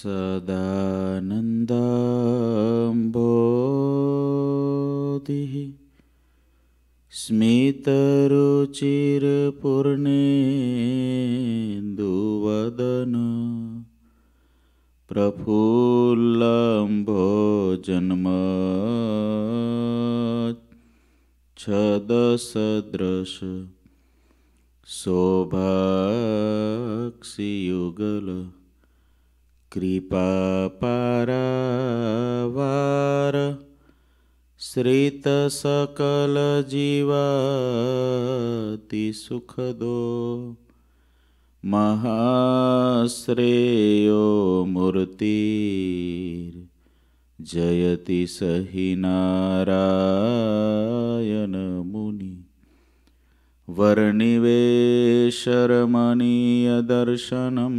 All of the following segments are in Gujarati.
सदानन्दाम्भोदिः स्मितरुचिरपूर्णेन्दुवदन प्रफुल्लम्भो जन्मच्छदसदृश शोभाक्षियुगल कृपापारा श्रितसकलजीवातिसुखदो सुखदो महाश्रेयो मूर्तिर्जयति जयति हि नारायणमुनि वर्णिवेशरमणीयदर्शनम्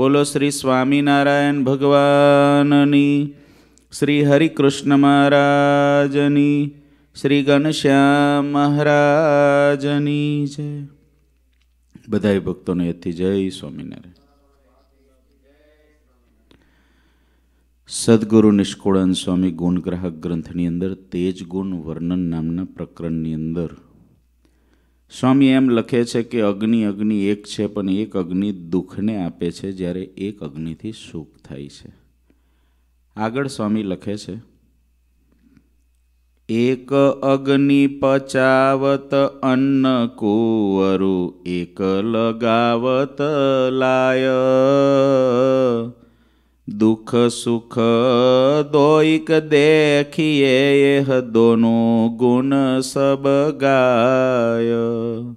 બોલો શ્રી સ્વામિનારાયણ ભગવાનની શ્રી હરિકૃષ્ણ મહારાજની શ્રી ઘનશ્યામ મહારાજની જય બધા ભક્તોને એથી જય સ્વામિનારાયણ સદગુરુ નિષ્કુળાન સ્વામી ગુણગ્રાહક ગ્રંથની અંદર તેજ ગુણ વર્ણન નામના પ્રકરણની અંદર સ્વામી એમ લખે છે કે અગ્નિ અગ્નિ એક છે પણ એક અગ્નિ દુઃખને આપે છે જ્યારે એક અગ્નિથી સુખ થાય છે આગળ સ્વામી લખે છે એક અગ્નિ પચાવત અન્ન કુવરું એક લગાવત લાય દુઃખ સુખ દોઈક દેખીએ એહ દોનો ગુણ સબ ગાય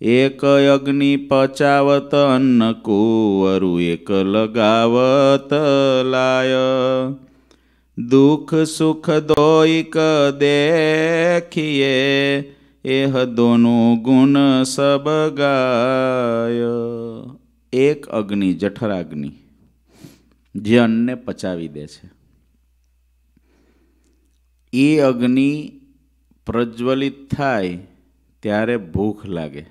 એક અગ્નિ પચાવત અન્ન કુંવરુ એક લગાવત લાય દુઃખ સુખ દોઈક દેખીએ એહ દોનો ગુણ સબ ગાય એક અગ્નિ જઠરાગ્નિ જે અન્નને પચાવી દે છે એ અગ્નિ પ્રજ્વલિત થાય ત્યારે ભૂખ લાગે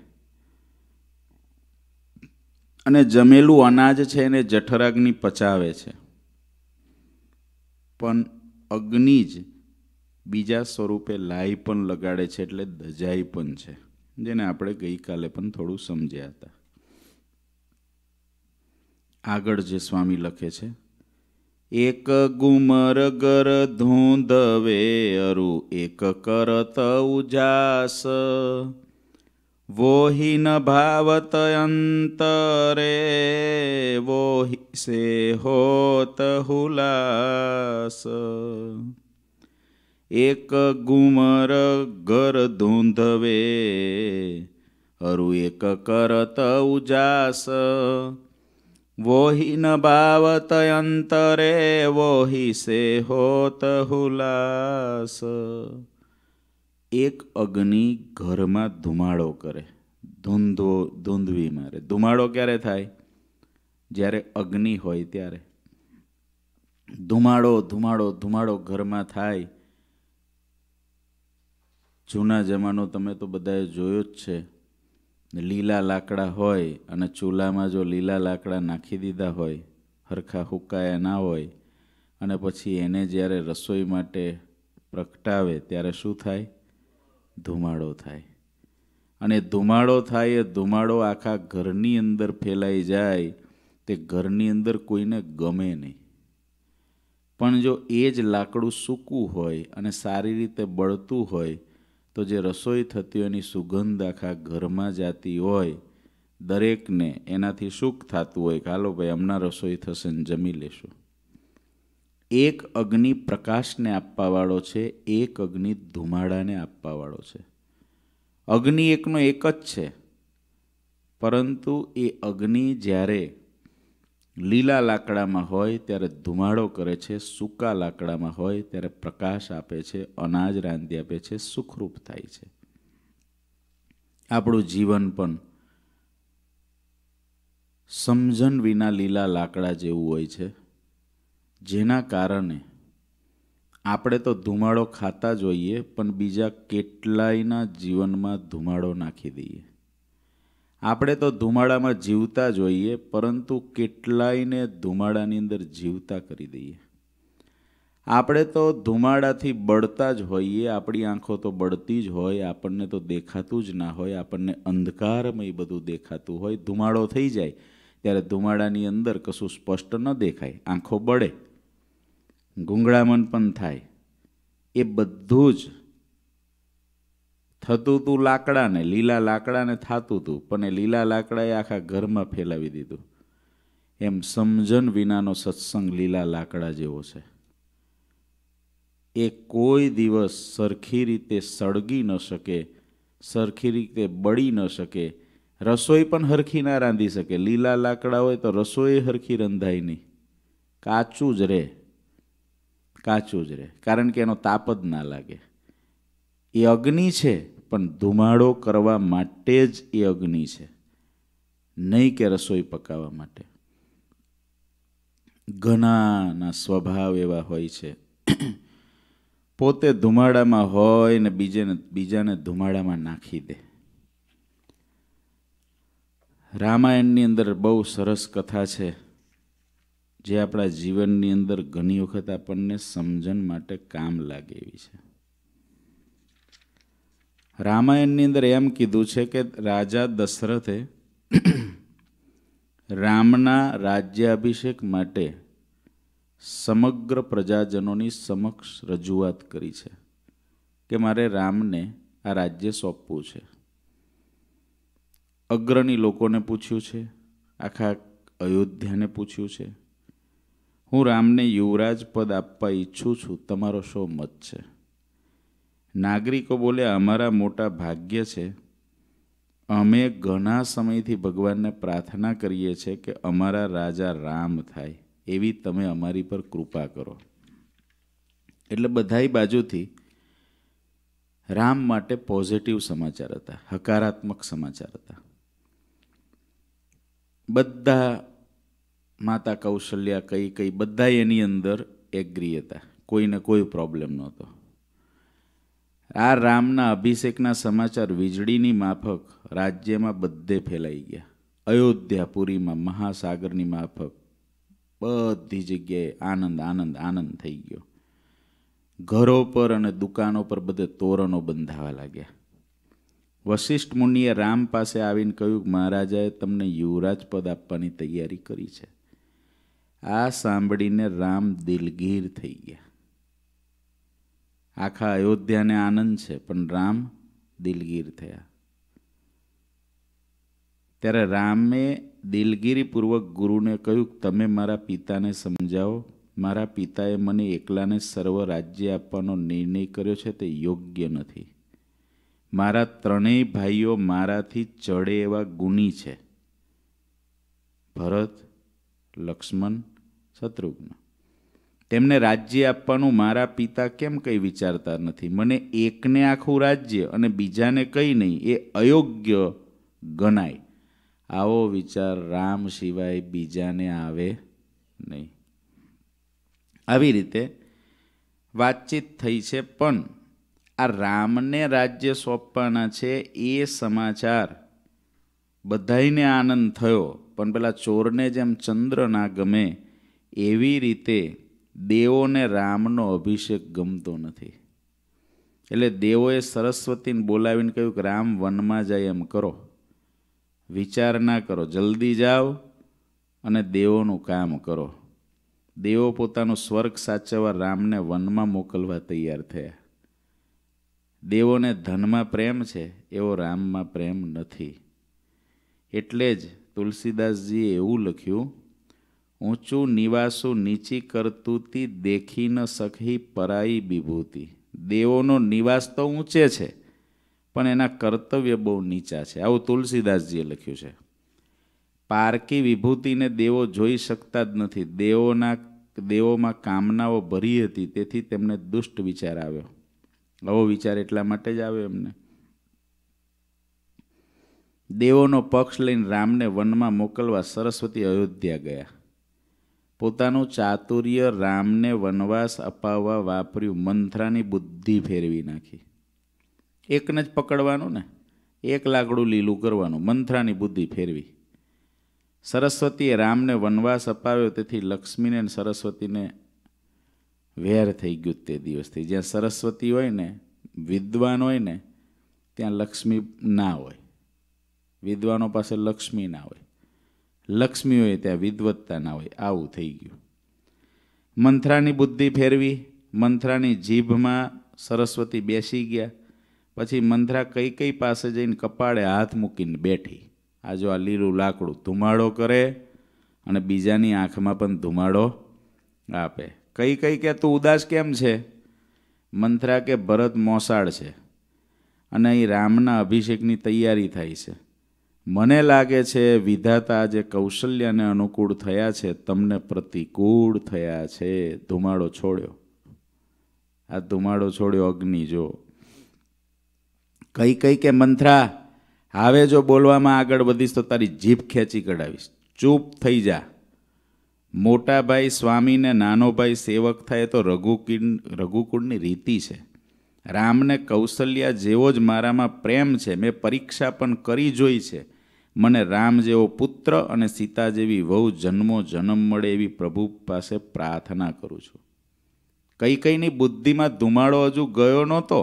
અને જમેલું અનાજ છે એને જઠરાગ્નિ પચાવે છે પણ અગ્નિ જ બીજા સ્વરૂપે લાઈ પણ લગાડે છે એટલે દજાઈ પણ છે જેને આપણે ગઈકાલે પણ થોડું સમજ્યા હતા આગળ જે સ્વામી લખે છે એક ગુમર ગર ધૂંધવે અરુ એક કરત ઉજાસ વોહિન ભાવત અંતરે વોહિ સે હોત હુલાસ એક ગુમર ગર ધૂંધવે અરુ એક કરત ઉજાસ वो ही न बावत अंतरे वो से होत હુલાસ એક અગ્નિ ઘરમાં ધુમાડો કરે ધૂંધો ધૂંધવી મારે ધુમાડો ક્યારે થાય જ્યારે અગ્નિ હોય ત્યારે ધુમાડો ધુમાડો ધુમાડો ઘરમાં થાય જૂના જમાનો તમે તો બધાએ જોયો જ છે લીલા લાકડા હોય અને ચૂલામાં જો લીલા લાકડા નાખી દીધા હોય હરખા હુકાયા ના હોય અને પછી એને જ્યારે રસોઈ માટે પ્રગટાવે ત્યારે શું થાય ધુમાડો થાય અને ધુમાડો થાય એ ધુમાડો આખા ઘરની અંદર ફેલાઈ જાય તે ઘરની અંદર કોઈને ગમે નહીં પણ જો એ જ લાકડું સૂકું હોય અને સારી રીતે બળતું હોય તો જે રસોઈ થતી હોય એની સુગંધ આખા ઘરમાં જાતી હોય દરેકને એનાથી સુખ થતું હોય કે હાલો ભાઈ હમણાં રસોઈ થશે ને જમી લેશું એક અગ્નિ પ્રકાશને આપવાવાળો છે એક અગ્નિ ધુમાડાને આપવાવાળો છે અગ્નિ એકનો એક જ છે પરંતુ એ અગ્નિ જ્યારે લીલા લાકડામાં હોય ત્યારે ધુમાડો કરે છે સૂકા લાકડામાં હોય ત્યારે પ્રકાશ આપે છે અનાજ રાંધી આપે છે સુખરૂપ થાય છે આપણું જીવન પણ સમજણ વિના લીલા લાકડા જેવું હોય છે જેના કારણે આપણે તો ધુમાડો ખાતા જોઈએ પણ બીજા કેટલાયના જીવનમાં ધુમાડો નાખી દઈએ આપણે તો ધુમાડામાં જીવતા જોઈએ પરંતુ કેટલાયને ધુમાડાની અંદર જીવતા કરી દઈએ આપણે તો ધુમાડાથી બળતા જ હોઈએ આપણી આંખો તો બળતી જ હોય આપણને તો દેખાતું જ ના હોય આપણને અંધકારમય બધું દેખાતું હોય ધુમાડો થઈ જાય ત્યારે ધુમાડાની અંદર કશું સ્પષ્ટ ન દેખાય આંખો બળે ગુંગળામણ પણ થાય એ બધું જ થતું હતું લાકડાને લીલા લાકડાને થતું હતું પણ એ લીલા લાકડાએ આખા ઘરમાં ફેલાવી દીધું એમ સમજણ વિનાનો સત્સંગ લીલા લાકડા જેવો છે એ કોઈ દિવસ સરખી રીતે સળગી ન શકે સરખી રીતે બળી ન શકે રસોઈ પણ હરખી ના રાંધી શકે લીલા લાકડા હોય તો રસોઈ હરખી રંધાય નહીં કાચું જ રહે કાચું જ રહે કારણ કે એનો તાપ જ ના લાગે એ અગ્નિ છે પણ ધુમાડો કરવા માટે જ એ અગ્નિ છે નહીં કે રસોઈ પકાવવા માટે ઘણાના સ્વભાવ એવા હોય છે પોતે ધુમાડામાં હોય ને બીજાને બીજાને ધુમાડામાં નાખી દે રામાયણની અંદર બહુ સરસ કથા છે જે આપણા જીવનની અંદર ઘણી વખત આપણને સમજણ માટે કામ લાગે એવી છે રામાયણની અંદર એમ કીધું છે કે રાજા દશરથે રામના રાજ્યાભિષેક માટે સમગ્ર પ્રજાજનોની સમક્ષ રજૂઆત કરી છે કે મારે રામને આ રાજ્ય સોંપવું છે અગ્રણી લોકોને પૂછ્યું છે આખા અયોધ્યાને પૂછ્યું છે હું રામને યુવરાજ પદ આપવા ઈચ્છું છું તમારો શો મત છે નાગરિકો બોલ્યા અમારા મોટા ભાગ્ય છે અમે ઘણા સમયથી ભગવાનને પ્રાર્થના કરીએ છીએ કે અમારા રાજા રામ થાય એવી તમે અમારી પર કૃપા કરો એટલે બધાય બાજુથી રામ માટે પોઝિટિવ સમાચાર હતા હકારાત્મક સમાચાર હતા બધા માતા કૌશલ્યા કઈ કઈ બધા એની અંદર એગ્રી હતા કોઈને કોઈ પ્રોબ્લેમ નહોતો આ રામના અભિષેકના સમાચાર વીજળીની માફક રાજ્યમાં બધે ફેલાઈ ગયા અયોધ્યાપુરીમાં મહાસાગરની માફક બધી જગ્યાએ આનંદ આનંદ આનંદ થઈ ગયો ઘરો પર અને દુકાનો પર બધે તોરણો બંધાવા લાગ્યા વશિષ્ઠ મુનિએ રામ પાસે આવીને કહ્યું મહારાજાએ તમને યુવરાજ પદ આપવાની તૈયારી કરી છે આ સાંભળીને રામ દિલગીર થઈ ગયા આખા અયોધ્યાને આનંદ છે પણ રામ દિલગીર થયા ત્યારે રામે દિલગીરીપૂર્વક ગુરુને કહ્યું તમે મારા પિતાને સમજાવો મારા પિતાએ મને એકલાને સર્વ રાજ્ય આપવાનો નિર્ણય કર્યો છે તે યોગ્ય નથી મારા ત્રણેય ભાઈઓ મારાથી ચડે એવા ગુણી છે ભરત લક્ષ્મણ શત્રુઘ્ન તેમને રાજ્ય આપવાનું મારા પિતા કેમ કંઈ વિચારતા નથી મને એકને આખું રાજ્ય અને બીજાને કંઈ નહીં એ અયોગ્ય ગણાય આવો વિચાર રામ સિવાય બીજાને આવે નહીં આવી રીતે વાતચીત થઈ છે પણ આ રામને રાજ્ય સોંપવાના છે એ સમાચાર બધાઈને આનંદ થયો પણ પેલા ચોરને જેમ ચંદ્ર ના ગમે એવી રીતે દેવોને રામનો અભિષેક ગમતો નથી એટલે દેવોએ સરસ્વતીને બોલાવીને કહ્યું કે રામ વનમાં જાય એમ કરો વિચાર ના કરો જલ્દી જાઓ અને દેવોનું કામ કરો દેવો પોતાનું સ્વર્ગ સાચવવા રામને વનમાં મોકલવા તૈયાર થયા દેવોને ધનમાં પ્રેમ છે એવો રામમાં પ્રેમ નથી એટલે જ તુલસીદાસજીએ એવું લખ્યું ઊંચું નિવાસું નીચી કરતુતી દેખી ન સખી પરાઈ વિભૂતિ દેવોનો નિવાસ તો ઊંચે છે પણ એના કર્તવ્ય બહુ નીચા છે આવું તુલસીદાસજીએ લખ્યું છે પારકી વિભૂતિને દેવો જોઈ શકતા જ નથી દેવોના દેવોમાં કામનાઓ ભરી હતી તેથી તેમને દુષ્ટ વિચાર આવ્યો આવો વિચાર એટલા માટે જ આવ્યો એમને દેવોનો પક્ષ લઈને રામને વનમાં મોકલવા સરસ્વતી અયોધ્યા ગયા પોતાનું ચાતુર્ય રામને વનવાસ અપાવવા વાપર્યું મંથરાની બુદ્ધિ ફેરવી નાખી એકને જ પકડવાનું ને એક લાકડું લીલું કરવાનું મંથરાની બુદ્ધિ ફેરવી સરસ્વતીએ રામને વનવાસ અપાવ્યો તેથી લક્ષ્મીને અને સરસ્વતીને વેર થઈ ગયું તે દિવસથી જ્યાં સરસ્વતી હોય ને વિદ્વાન હોય ને ત્યાં લક્ષ્મી ના હોય વિદ્વાનો પાસે લક્ષ્મી ના હોય લક્ષ્મીઓએ ત્યાં વિદવત્તા ના હોય આવું થઈ ગયું મંથરાની બુદ્ધિ ફેરવી મંથરાની જીભમાં સરસ્વતી બેસી ગયા પછી મંથરા કઈ કઈ પાસે જઈને કપાળે હાથ મૂકીને બેઠી આજો આ લીલું લાકડું ધુમાડો કરે અને બીજાની આંખમાં પણ ધુમાડો આપે કઈ કઈ કે તું ઉદાસ કેમ છે મંથરા કે ભરત મોસાળ છે અને અહીં રામના અભિષેકની તૈયારી થાય છે મને લાગે છે વિધાતા જે કૌશલ્યને અનુકૂળ થયા છે તમને પ્રતિકૂળ થયા છે ધુમાડો છોડ્યો આ ધુમાડો છોડ્યો અગ્નિ જો કઈ કઈ કે મંથરા હવે જો બોલવામાં આગળ વધીશ તો તારી જીભ ખેંચી કઢાવીશ ચૂપ થઈ જા મોટાભાઈ સ્વામીને નાનો ભાઈ સેવક થાય તો રઘુકીડ રઘુકુળની રીતિ છે રામને કૌશલ્યા જેવો જ મારામાં પ્રેમ છે મેં પરીક્ષા પણ કરી જોઈ છે મને રામ જેવો પુત્ર અને સીતા જેવી વહુ જન્મો જન્મ મળે એવી પ્રભુ પાસે પ્રાર્થના કરું છું કઈ કઈની બુદ્ધિમાં ધુમાડો હજુ ગયો નહોતો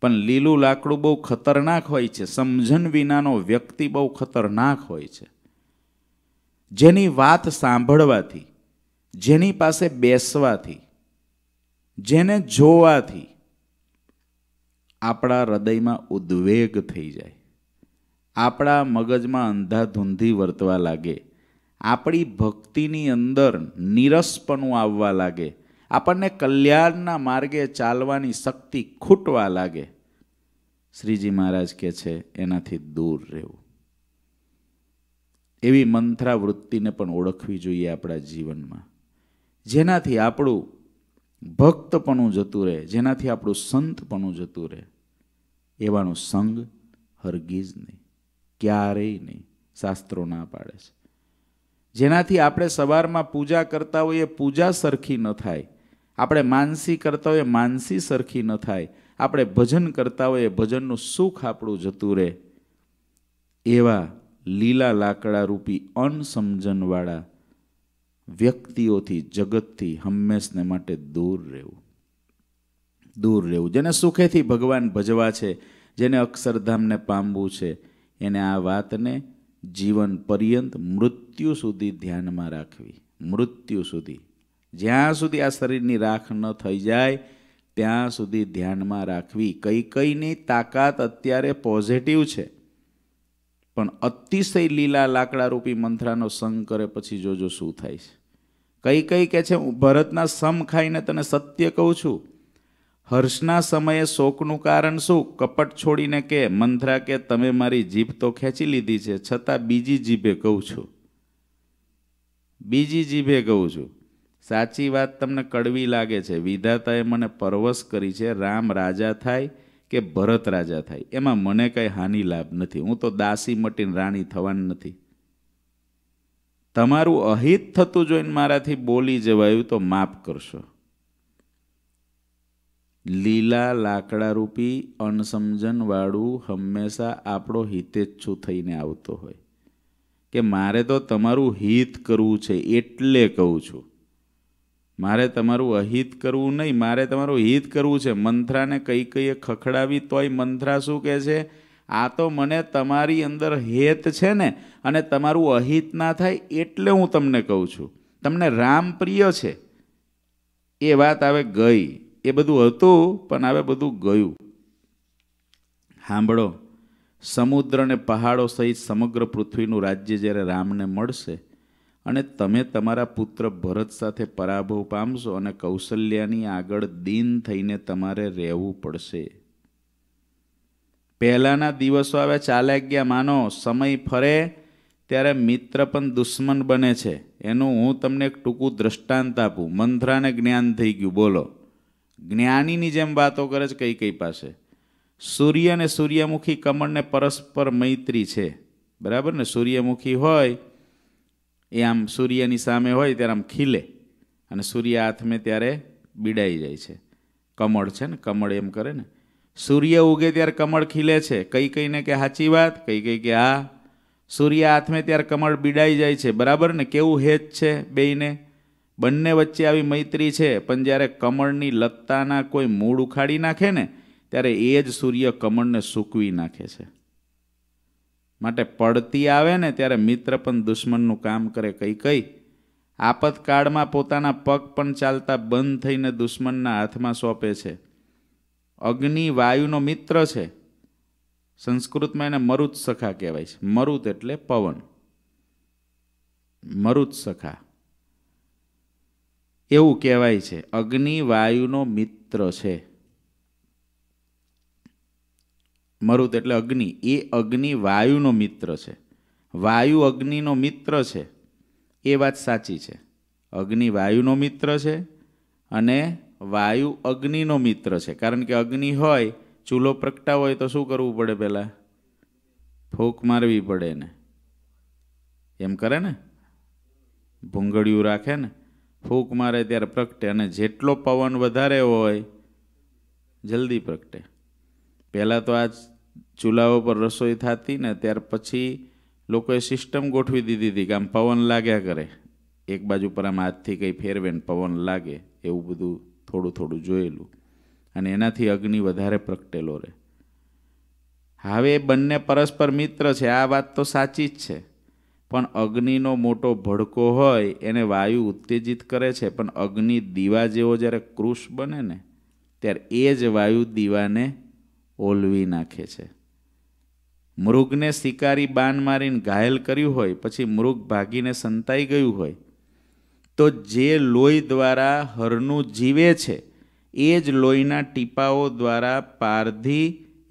પણ લીલું લાકડું બહુ ખતરનાક હોય છે સમજણ વિનાનો વ્યક્તિ બહુ ખતરનાક હોય છે જેની વાત સાંભળવાથી જેની પાસે બેસવાથી જેને જોવાથી આપણા હૃદયમાં ઉદ્વેગ થઈ જાય આપણા મગજમાં અંધાધૂંધી વર્તવા લાગે આપણી ભક્તિની અંદર નિરસપણું આવવા લાગે આપણને કલ્યાણના માર્ગે ચાલવાની શક્તિ ખૂટવા લાગે શ્રીજી મહારાજ કહે છે એનાથી દૂર રહેવું એવી મંથરા વૃત્તિને પણ ઓળખવી જોઈએ આપણા જીવનમાં જેનાથી આપણું ભક્તપણું જતું રહે જેનાથી આપણું સંતપણું જતું રહે એવાનો સંગ હરગીજ નહીં ક્યારેય નહીં શાસ્ત્રો ના પાડે છે જેનાથી આપણે સવારમાં પૂજા કરતા હોઈએ પૂજા સરખી ન થાય આપણે માનસી કરતા હોઈએ માનસી સરખી ન થાય આપણે ભજન કરતા હોઈએ ભજનનું સુખ આપણું જતું રહે એવા લીલા લાકડા રૂપી અનસમજનવાળા વ્યક્તિઓથી જગતથી હંમેશને માટે દૂર રહેવું દૂર રહેવું જેને સુખેથી ભગવાન ભજવા છે જેને અક્ષરધામને પામવું છે એને આ વાતને જીવન પર્યંત મૃત્યુ સુધી ધ્યાનમાં રાખવી મૃત્યુ સુધી જ્યાં સુધી આ શરીરની રાખ ન થઈ જાય ત્યાં સુધી ધ્યાનમાં રાખવી કઈ કઈની તાકાત અત્યારે પોઝિટિવ છે પણ અતિશય લીલા લાકડારૂપી મંત્રાનો સંગ કરે પછી જોજો શું થાય છે કઈ કઈ કે છે હું ભરતના સમ ખાઈને તને સત્ય કહું છું હર્ષના સમયે શોકનું કારણ શું કપટ છોડીને કે મંથરા કે તમે મારી જીભ તો ખેંચી લીધી છે છતાં બીજી જીભે કહું છું બીજી જીભે કહું છું સાચી વાત તમને કડવી લાગે છે વિધાતાએ મને પરવશ કરી છે રામ રાજા થાય કે ભરત રાજા થાય એમાં મને કંઈ હાનિ લાભ નથી હું તો દાસી મટીને રાણી થવાની નથી તમારું અહિત થતું જોઈને મારાથી બોલી જવાયું તો માફ કરશો લીલા લાકડારૂપી અણસમજણવાળું હંમેશા આપણો હિતેચ્છું થઈને આવતો હોય કે મારે તો તમારું હિત કરવું છે એટલે કહું છું મારે તમારું અહિત કરવું નહીં મારે તમારું હિત કરવું છે મંથરાને કઈ કઈએ ખખડાવી તોય મંથરા શું કહે છે આ તો મને તમારી અંદર હેત છે ને અને તમારું અહિત ના થાય એટલે હું તમને કહું છું તમને રામ પ્રિય છે એ વાત આવે ગઈ એ બધું હતું પણ હવે બધું ગયું સાંભળો સમુદ્ર અને પહાડો સહિત સમગ્ર પૃથ્વીનું રાજ્ય જ્યારે રામને મળશે અને તમે તમારા પુત્ર ભરત સાથે પરાભવ પામશો અને કૌશલ્યાની આગળ દિન થઈને તમારે રહેવું પડશે પહેલાના દિવસો હવે ચાલ્યા ગયા માનો સમય ફરે ત્યારે મિત્ર પણ દુશ્મન બને છે એનું હું તમને એક ટૂંકું દ્રષ્ટાંત આપું મંથરાને જ્ઞાન થઈ ગયું બોલો જ્ઞાનીની જેમ વાતો કરે છે કઈ કઈ પાસે સૂર્ય અને સૂર્યમુખી કમળને પરસ્પર મૈત્રી છે બરાબર ને સૂર્યમુખી હોય એ આમ સૂર્યની સામે હોય ત્યારે આમ ખીલે અને સૂર્ય હાથમે ત્યારે બિડાઈ જાય છે કમળ છે ને કમળ એમ કરે ને સૂર્ય ઉગે ત્યારે કમળ ખીલે છે કઈ કઈને કે સાચી વાત કઈ કઈ કે હા સૂર્ય હાથમે ત્યારે કમળ બિડાઈ જાય છે બરાબર ને કેવું હેત છે બેયને બંને વચ્ચે આવી મૈત્રી છે પણ જ્યારે કમળની લત્તાના કોઈ મૂળ ઉખાડી નાખે ને ત્યારે એ જ સૂર્ય કમળને સૂકવી નાખે છે માટે પડતી આવે ને ત્યારે મિત્ર પણ દુશ્મનનું કામ કરે કઈ કઈ આપતકાળમાં પોતાના પગ પણ ચાલતા બંધ થઈને દુશ્મનના હાથમાં સોંપે છે અગ્નિ વાયુનો મિત્ર છે સંસ્કૃતમાં એને મરુત સખા કહેવાય છે મરુત એટલે પવન મરુત સખા એવું કહેવાય છે અગ્નિ વાયુનો મિત્ર છે મરુત એટલે અગ્નિ એ અગ્નિ વાયુનો મિત્ર છે વાયુ અગ્નિનો મિત્ર છે એ વાત સાચી છે અગ્નિ વાયુનો મિત્ર છે અને વાયુ અગ્નિનો મિત્ર છે કારણ કે અગ્નિ હોય ચૂલો પ્રગટાવો હોય તો શું કરવું પડે પહેલાં ફૂંક મારવી પડે ને એમ કરે ને ભૂંગળિયું રાખે ને ફૂંક મારે ત્યારે પ્રગટે અને જેટલો પવન વધારે હોય જલ્દી પ્રગટે પહેલાં તો આ ચૂલાઓ પર રસોઈ થતી ને ત્યાર પછી લોકોએ સિસ્ટમ ગોઠવી દીધી હતી કે આમ પવન લાગ્યા કરે એક બાજુ પર આમ હાથથી કંઈ ફેરવે ને પવન લાગે એવું બધું થોડું થોડું જોયેલું અને એનાથી અગ્નિ વધારે પ્રગટેલો રહે હવે બંને પરસ્પર મિત્ર છે આ વાત તો સાચી જ છે પણ અગ્નિનો મોટો ભડકો હોય એને વાયુ ઉત્તેજિત કરે છે પણ અગ્નિ દીવા જેવો જ્યારે કૃષ બને ને ત્યારે એ જ વાયુ દીવાને ઓલવી નાખે છે મૃગને શિકારી બાન મારીને ઘાયલ કર્યું હોય પછી મૃગ ભાગીને સંતાઈ ગયું હોય તો જે લોહી દ્વારા હરનું જીવે છે એ જ લોહીના ટીપાઓ દ્વારા પારધી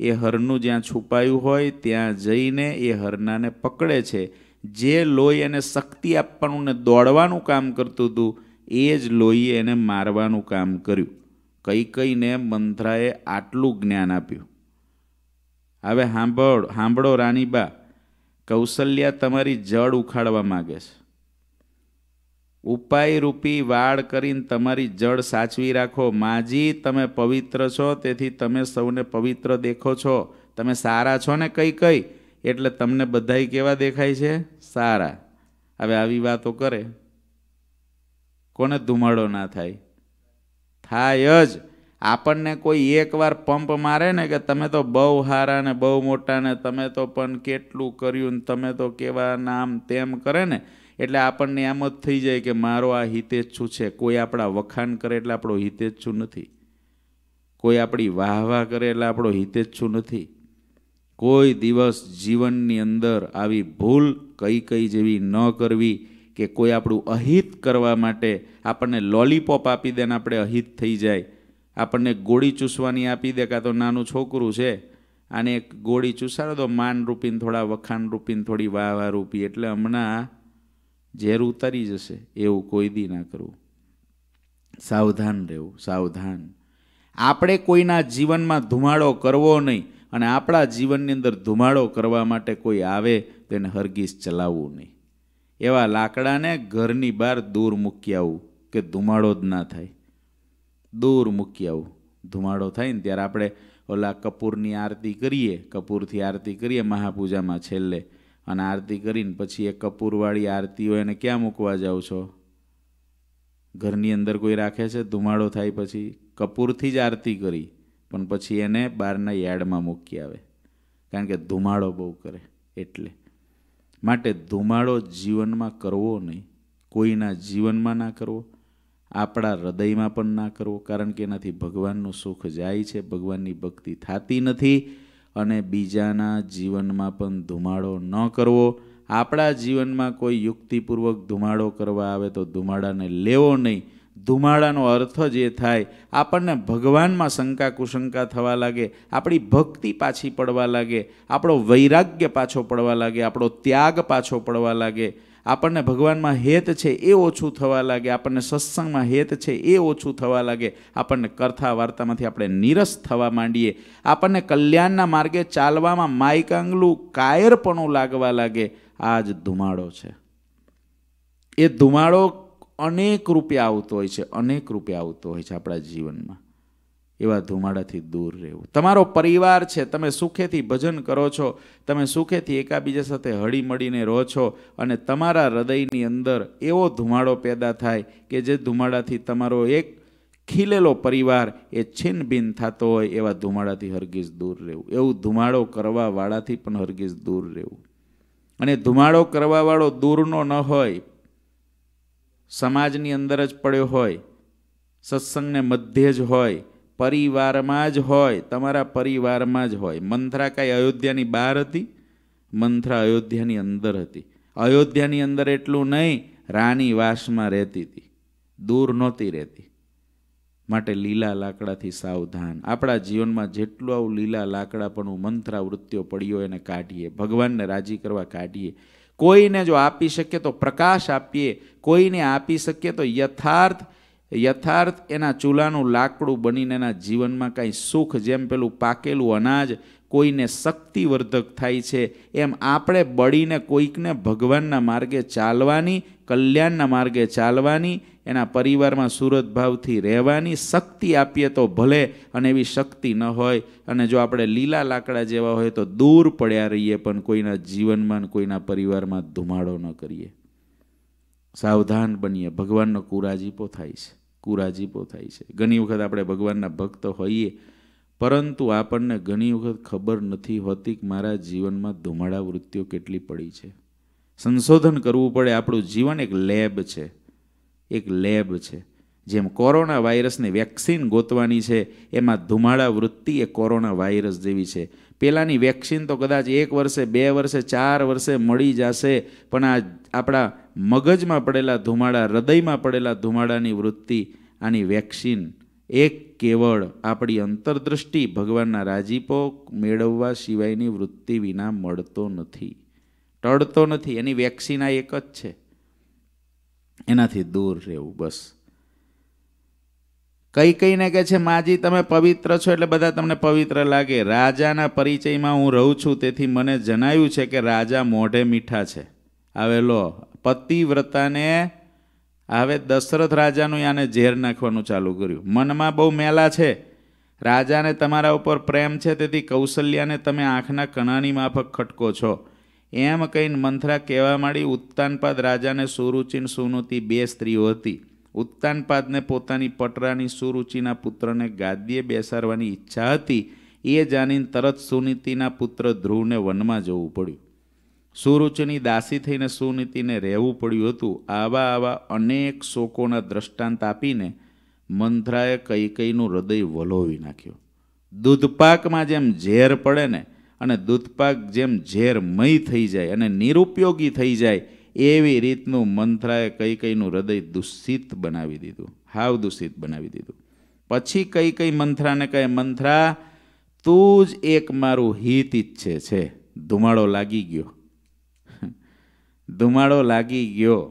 એ હરનું જ્યાં છુપાયું હોય ત્યાં જઈને એ હરનાને પકડે છે જે લોહી એને શક્તિ આપવાનું ને દોડવાનું કામ કરતું હતું એ જ લોહીએ એને મારવાનું કામ કર્યું કઈ કઈને મંથરાએ આટલું જ્ઞાન આપ્યું હવે સાંભળ સાંભળો રાણીબા કૌશલ્યા તમારી જળ ઉખાડવા માગે છે ઉપાય રૂપી વાળ કરીને તમારી જળ સાચવી રાખો માજી તમે પવિત્ર છો તેથી તમે સૌને પવિત્ર દેખો છો તમે સારા છો ને કઈ કઈ એટલે તમને બધાય કેવા દેખાય છે સારા હવે આવી વાતો કરે કોને ધુમાડો ના થાય થાય જ આપણને કોઈ એકવાર પંપ મારે ને કે તમે તો બહુ હારા ને બહુ મોટા ને તમે તો પણ કેટલું કર્યું ને તમે તો કેવા નામ તેમ કરે ને એટલે આપણને એમ જ થઈ જાય કે મારો આ હિતેચ્છુ છે કોઈ આપણા વખાણ કરે એટલે આપણો હિતેચ્છું નથી કોઈ આપણી વાહ વાહ કરે એટલે આપણો હિતેચ્છું નથી કોઈ દિવસ જીવનની અંદર આવી ભૂલ કઈ કઈ જેવી ન કરવી કે કોઈ આપણું અહિત કરવા માટે આપણને લોલીપોપ આપી દે ને આપણે અહિત થઈ જાય આપણને ગોળી ચૂસવાની આપી દે કાં તો નાનું છોકરું છે આને એક ગોળી ચૂસાડો તો માન રૂપીને થોડા વખાણ રૂપીને થોડી વાહ વાહ રૂપી એટલે હમણાં ઝેર ઉતારી જશે એવું કોઈ દી ના કરવું સાવધાન રહેવું સાવધાન આપણે કોઈના જીવનમાં ધુમાડો કરવો નહીં અને આપણા જીવનની અંદર ધુમાડો કરવા માટે કોઈ આવે તો એને હરગીસ ચલાવવું નહીં એવા લાકડાને ઘરની બહાર દૂર મૂકી આવું કે ધુમાડો જ ના થાય દૂર મૂકી આવું ધુમાડો થાય ને ત્યારે આપણે ઓલા કપૂરની આરતી કરીએ કપૂરથી આરતી કરીએ મહાપૂજામાં છેલ્લે અને આરતી કરીને પછી એ કપૂરવાળી આરતી હોય એને ક્યાં મૂકવા જાઓ છો ઘરની અંદર કોઈ રાખે છે ધુમાડો થાય પછી કપૂરથી જ આરતી કરી પણ પછી એને બહારના યાર્ડમાં મૂકી આવે કારણ કે ધુમાડો બહુ કરે એટલે માટે ધુમાડો જીવનમાં કરવો નહીં કોઈના જીવનમાં ના કરવો આપણા હૃદયમાં પણ ના કરવો કારણ કે એનાથી ભગવાનનું સુખ જાય છે ભગવાનની ભક્તિ થતી નથી અને બીજાના જીવનમાં પણ ધુમાડો ન કરવો આપણા જીવનમાં કોઈ યુક્તિપૂર્વક ધુમાડો કરવા આવે તો ધુમાડાને લેવો નહીં ધુમાડાનો અર્થ જે થાય આપણને ભગવાનમાં શંકા કુશંકા થવા લાગે આપણી ભક્તિ પાછી પડવા લાગે આપણો વૈરાગ્ય પાછો પડવા લાગે આપણો ત્યાગ પાછો પડવા લાગે આપણને ભગવાનમાં હેત છે એ ઓછું થવા લાગે આપણને સત્સંગમાં હેત છે એ ઓછું થવા લાગે આપણને કથા વાર્તામાંથી આપણે નીરસ થવા માંડીએ આપણને કલ્યાણના માર્ગે ચાલવામાં માયકાંગલું કાયરપણું લાગવા લાગે આ જ ધુમાડો છે એ ધુમાડો અનેક રૂપે આવતો હોય છે અનેક રૂપે આવતો હોય છે આપણા જીવનમાં એવા ધુમાડાથી દૂર રહેવું તમારો પરિવાર છે તમે સુખેથી ભજન કરો છો તમે સુખેથી એકાબીજા સાથે હળી મળીને રહો છો અને તમારા હૃદયની અંદર એવો ધુમાડો પેદા થાય કે જે ધુમાડાથી તમારો એક ખીલેલો પરિવાર એ છિન્નભિન થતો હોય એવા ધુમાડાથી હરગીઝ દૂર રહેવું એવું ધુમાડો કરવાવાળાથી પણ હરગીઝ દૂર રહેવું અને ધુમાડો કરવાવાળો દૂરનો ન હોય સમાજની અંદર જ પડ્યો હોય સત્સંગને મધ્યે જ હોય પરિવારમાં જ હોય તમારા પરિવારમાં જ હોય મંથરા કાંઈ અયોધ્યાની બહાર હતી મંથરા અયોધ્યાની અંદર હતી અયોધ્યાની અંદર એટલું નહીં રાની વાસમાં રહેતી હતી દૂર નહોતી રહેતી માટે લીલા લાકડાથી સાવધાન આપણા જીવનમાં જેટલું આવું લીલા લાકડા પણ હું મંથરા વૃત્તિઓ પડ્યો એને કાઢીએ ભગવાનને રાજી કરવા કાઢીએ કોઈને જો આપી શકીએ તો પ્રકાશ આપીએ કોઈને આપી શકીએ તો યથાર્થ યથાર્થ એના ચૂલાનું લાકડું બનીને એના જીવનમાં કાંઈ સુખ જેમ પેલું પાકેલું અનાજ કોઈને શક્તિવર્ધક થાય છે એમ આપણે બળીને કોઈકને ભગવાનના માર્ગે ચાલવાની કલ્યાણના માર્ગે ચાલવાની એના પરિવારમાં સુરત ભાવથી રહેવાની શક્તિ આપીએ તો ભલે અને એવી શક્તિ ન હોય અને જો આપણે લીલા લાકડા જેવા હોય તો દૂર પડ્યા રહીએ પણ કોઈના જીવનમાં કોઈના પરિવારમાં ધુમાડો ન કરીએ સાવધાન બનીએ ભગવાનનો કુરાજીપો થાય છે કુરાજીપો થાય છે ઘણી વખત આપણે ભગવાનના ભક્ત હોઈએ પરંતુ આપણને ઘણી વખત ખબર નથી હોતી કે મારા જીવનમાં ધુમાડા વૃત્તિઓ કેટલી પડી છે સંશોધન કરવું પડે આપણું જીવન એક લેબ છે એક લેબ છે જેમ કોરોના વાયરસની વેક્સિન ગોતવાની છે એમાં ધુમાડા વૃત્તિ એ કોરોના વાયરસ જેવી છે પહેલાંની વેક્સિન તો કદાચ એક વર્ષે બે વર્ષે ચાર વર્ષે મળી જશે પણ આ આપણા મગજમાં પડેલા ધુમાડા હૃદયમાં પડેલા ધુમાડાની વૃત્તિ આની વેક્સિન એક કેવળ આપણી અંતરદૃષ્ટિ ભગવાનના રાજીપો મેળવવા સિવાયની વૃત્તિ વિના મળતો નથી ટળતો નથી એની વેક્સિન આ એક જ છે એનાથી દૂર રહેવું બસ કઈ કઈને કહે છે માજી તમે પવિત્ર છો એટલે બધા તમને પવિત્ર લાગે રાજાના પરિચયમાં હું રહું છું તેથી મને જણાયું છે કે રાજા મોઢે મીઠા છે આવેલો પતિવ્રતાને હવે દશરથ રાજાનું યાને ઝેર નાખવાનું ચાલુ કર્યું મનમાં બહુ મેલા છે રાજાને તમારા ઉપર પ્રેમ છે તેથી કૌશલ્યાને તમે આંખના કણાની માફક ખટકો છો એમ કહીને મંથરા કહેવા માંડી ઉત્તાનપાદ રાજાને સુરુચિન સુનુતિ બે સ્ત્રીઓ હતી ઉત્તાનપાદને પોતાની પટરાની સુરુચિના પુત્રને ગાદીએ બેસાડવાની ઈચ્છા હતી એ જાણીને તરત સુનીતિના પુત્ર ધ્રુવને વનમાં જવું પડ્યું સુરુચિની દાસી થઈને સુનીતિને રહેવું પડ્યું હતું આવા આવા અનેક શોકોના દ્રષ્ટાંત આપીને મંથરાએ કઈનું હૃદય વલોવી નાખ્યું દૂધપાકમાં જેમ ઝેર પડે ને અને દૂધપાક જેમ ઝેરમય થઈ જાય અને નિરુપયોગી થઈ જાય એવી રીતનું મંથરાએ કઈ કઈનું હૃદય દૂષિત બનાવી દીધું હાવ દૂષિત બનાવી દીધું પછી કઈ કઈ મંથરાને કહે મંથરા તું જ એક મારું હિત ઈચ્છે છે ધુમાડો લાગી ગયો ધુમાડો લાગી ગયો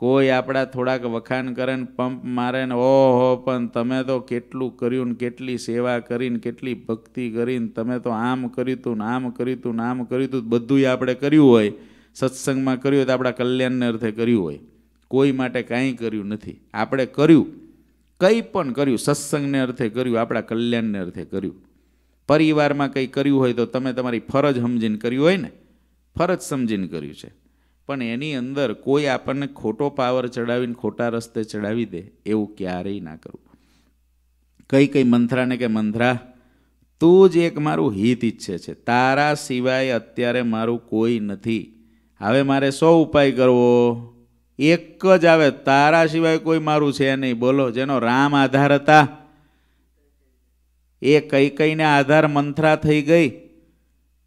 કોઈ આપણા થોડાક વખાણ કરે ને પંપ મારે ને ઓહો પણ તમે તો કેટલું કર્યું ને કેટલી સેવા કરીને કેટલી ભક્તિ કરીને તમે તો આમ કર્યું તું ને આમ કર્યું તું ને આમ કર્યું તું બધું આપણે કર્યું હોય સત્સંગમાં કર્યું હોય તો આપણા કલ્યાણને અર્થે કર્યું હોય કોઈ માટે કાંઈ કર્યું નથી આપણે કર્યું કંઈ પણ કર્યું સત્સંગને અર્થે કર્યું આપણા કલ્યાણને અર્થે કર્યું પરિવારમાં કંઈ કર્યું હોય તો તમે તમારી ફરજ સમજીને કર્યું હોય ને ફરજ સમજીને કર્યું છે પણ એની અંદર કોઈ આપણને ખોટો પાવર ચડાવીને ખોટા રસ્તે ચડાવી દે એવું ક્યારેય ના કરવું કઈ કઈ મંથરાને કે મંથરા તું જ એક મારું હિત ઈચ્છે છે તારા સિવાય અત્યારે મારું કોઈ નથી હવે મારે સો ઉપાય કરવો એક જ આવે તારા સિવાય કોઈ મારું છે નહીં બોલો જેનો રામ આધાર હતા એ કઈ કઈને આધાર મંથરા થઈ ગઈ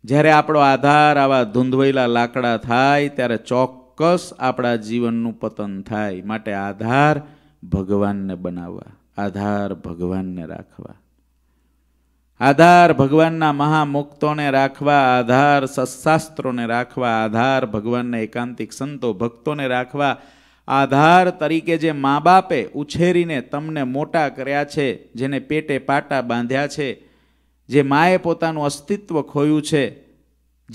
જ્યારે આપણો આધાર આવા ધૂંધવેલા લાકડા થાય ત્યારે ચોક્કસ આપણા જીવનનું પતન થાય માટે આધાર ભગવાનને બનાવવા આધાર ભગવાનને રાખવા આધાર ભગવાનના મહામુક્તોને રાખવા આધાર સત્શાસ્ત્રોને રાખવા આધાર ભગવાનના એકાંતિક સંતો ભક્તોને રાખવા આધાર તરીકે જે મા બાપે ઉછેરીને તમને મોટા કર્યા છે જેને પેટે પાટા બાંધ્યા છે જે માએ પોતાનું અસ્તિત્વ ખોયું છે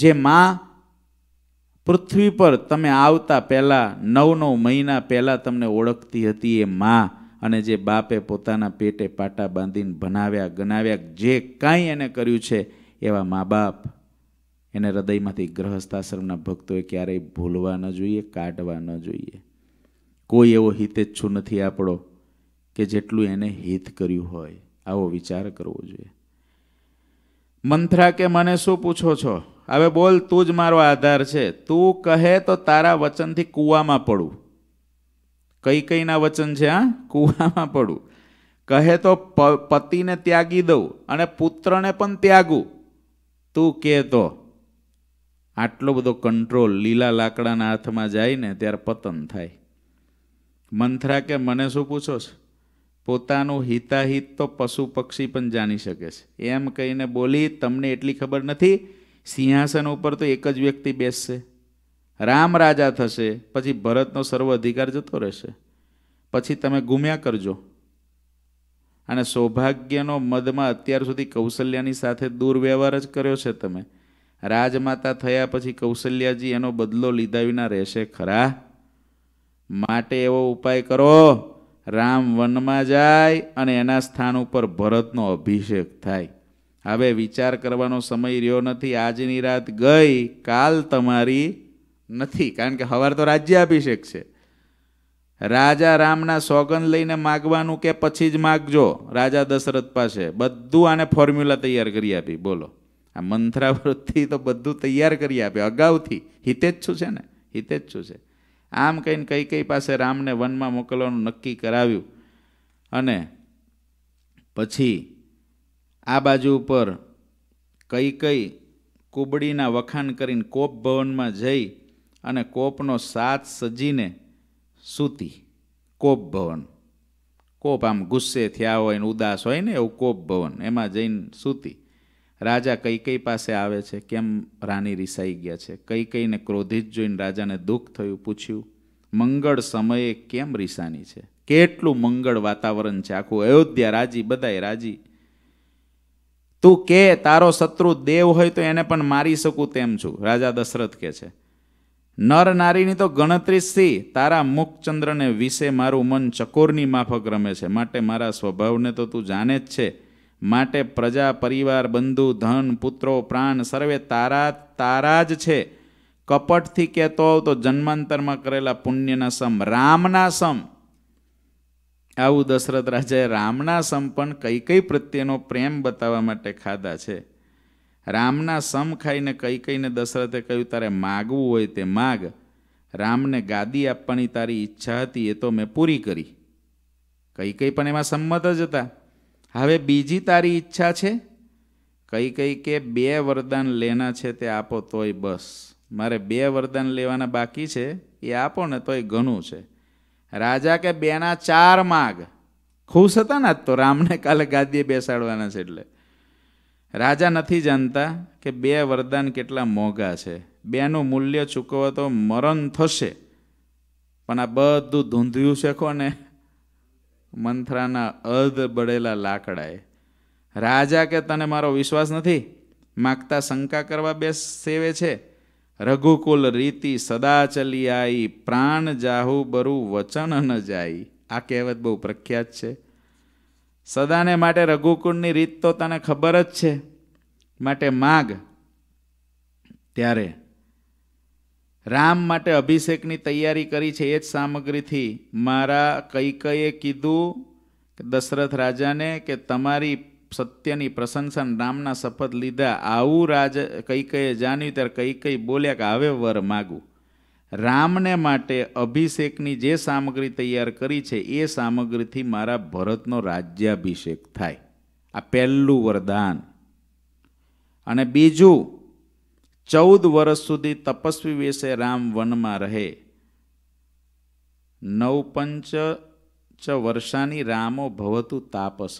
જે મા પૃથ્વી પર તમે આવતા પહેલાં નવ નવ મહિના પહેલાં તમને ઓળખતી હતી એ મા અને જે બાપે પોતાના પેટે પાટા બાંધીને ભણાવ્યા ગણાવ્યા જે કાંઈ એને કર્યું છે એવા મા બાપ એને હૃદયમાંથી ગ્રહસ્થાશ્રમના ભક્તોએ ક્યારેય ભૂલવા ન જોઈએ કાઢવા ન જોઈએ કોઈ એવો હિતેચ્છુ નથી આપણો કે જેટલું એને હિત કર્યું હોય આવો વિચાર કરવો જોઈએ મંથરા કે મને શું પૂછો છો હવે બોલ તું જ મારો આધાર છે તું કહે તો તારા વચનથી કૂવામાં પડું કઈ કઈના વચન છે હા કૂવામાં પડું કહે તો પતિને ત્યાગી દઉં અને પુત્રને પણ ત્યાગું તું કે તો આટલો બધો કંટ્રોલ લીલા લાકડાના હાથમાં જાય ને ત્યારે પતન થાય મંથરા કે મને શું પૂછો છો પોતાનું હિતાહિત તો પશુ પક્ષી પણ જાણી શકે છે એમ કહીને બોલી તમને એટલી ખબર નથી સિંહાસન ઉપર તો એક જ વ્યક્તિ બેસશે રામ રાજા થશે પછી ભરતનો સર્વ અધિકાર જતો રહેશે પછી તમે ગુમ્યા કરજો અને સૌભાગ્યનો મદમાં અત્યાર સુધી કૌશલ્યાની સાથે દુર્વ્યવહાર જ કર્યો છે તમે રાજમાતા થયા પછી કૌશલ્યાજી એનો બદલો લીધા વિના રહેશે ખરા માટે એવો ઉપાય કરો રામ વનમાં જાય અને એના સ્થાન ઉપર ભરતનો અભિષેક થાય હવે વિચાર કરવાનો સમય રહ્યો નથી આજની રાત ગઈ કાલ તમારી નથી કારણ કે હવાર તો રાજ્યાભિષેક છે રાજા રામના સોગંદ લઈને માગવાનું કે પછી જ માગજો રાજા દશરથ પાસે બધું આને ફોર્મ્યુલા તૈયાર કરી આપી બોલો આ મંથરાવૃત્તિ તો બધું તૈયાર કરી આપી અગાઉથી હિતેચ્છું છે ને હિતેચ્છું છે આમ કહીને કઈ કઈ પાસે રામને વનમાં મોકલવાનું નક્કી કરાવ્યું અને પછી આ બાજુ ઉપર કઈ કઈ કુબડીના વખાણ કરીને કોપ ભવનમાં જઈ અને કોપનો સાથ સજીને સૂતી કોપ ભવન કોપ આમ ગુસ્સે થયા હોય ને ઉદાસ હોય ને એવું કોપ ભવન એમાં જઈને સૂતી રાજા કઈ કઈ પાસે આવે છે કેમ રાની રિસાઈ ગયા છે કઈ કઈને ક્રોધિત જોઈને રાજાને દુઃખ થયું પૂછ્યું મંગળ સમયે કેમ રિસાની છે કેટલું મંગળ વાતાવરણ છે આખું અયોધ્યા રાજી બધાય રાજી તું કે તારો શત્રુ દેવ હોય તો એને પણ મારી શકું તેમ છું રાજા દશરથ કે છે નર નારીની તો ગણતરી સી તારા મુખચંદ્રને વિશે મારું મન ચકોરની માફક રમે છે માટે મારા સ્વભાવને તો તું જાણે જ છે માટે પ્રજા પરિવાર બંધુ ધન પુત્રો પ્રાણ સર્વે તારા તારા જ છે કપટથી કહેતો હોવ તો જન્માંતરમાં કરેલા પુણ્યના સમ રામના સમ આવું દશરથ રાજાએ રામના સમ પણ કઈ કઈ પ્રત્યેનો પ્રેમ બતાવવા માટે ખાધા છે રામના સમ ખાઈને કઈ કઈને દશરથે કહ્યું તારે માગવું હોય તે માગ રામને ગાદી આપવાની તારી ઈચ્છા હતી એ તો મેં પૂરી કરી કઈ કઈ પણ એમાં સંમત જ હતા હવે બીજી તારી ઈચ્છા છે કઈ કઈ કે બે વરદાન લેના છે તે આપો તોય બસ મારે બે વરદાન લેવાના બાકી છે એ આપો ને તોય ઘણું છે રાજા કે બેના ચાર માગ ખુશ હતા ને તો રામને કાલે ગાદીએ બેસાડવાના છે એટલે રાજા નથી જાણતા કે બે વરદાન કેટલા મોંઘા છે બેનું મૂલ્ય ચૂકવો તો મરણ થશે પણ આ બધું ધૂંધ્યું છે કોને મંથરાના અધ બળેલા લાકડાએ રાજા કે તને મારો વિશ્વાસ નથી માગતા શંકા કરવા બે સેવે છે રઘુકુલ રીતિ સદા ચલી આઈ પ્રાણ જાહુ બરુ વચન ન જાય આ કહેવત બહુ પ્રખ્યાત છે સદાને માટે રઘુકુળની રીત તો તને ખબર જ છે માટે માગ ત્યારે રામ માટે અભિષેકની તૈયારી કરી છે એ જ સામગ્રીથી મારા કૈકયે કીધું દશરથ રાજાને કે તમારી સત્યની પ્રશંસા રામના શપથ લીધા આવું રાજ કૈકયે જાણ્યું ત્યારે કૈકઈ બોલ્યા કે હવે વર માગું રામને માટે અભિષેકની જે સામગ્રી તૈયાર કરી છે એ સામગ્રીથી મારા ભરતનો રાજ્યાભિષેક થાય આ પહેલું વરદાન અને બીજું ચૌદ વર્ષ સુધી તપસ્વી વેશે રામ વનમાં રહે નવ પંચ ચ વર્ષાની રામો ભવતું તાપસ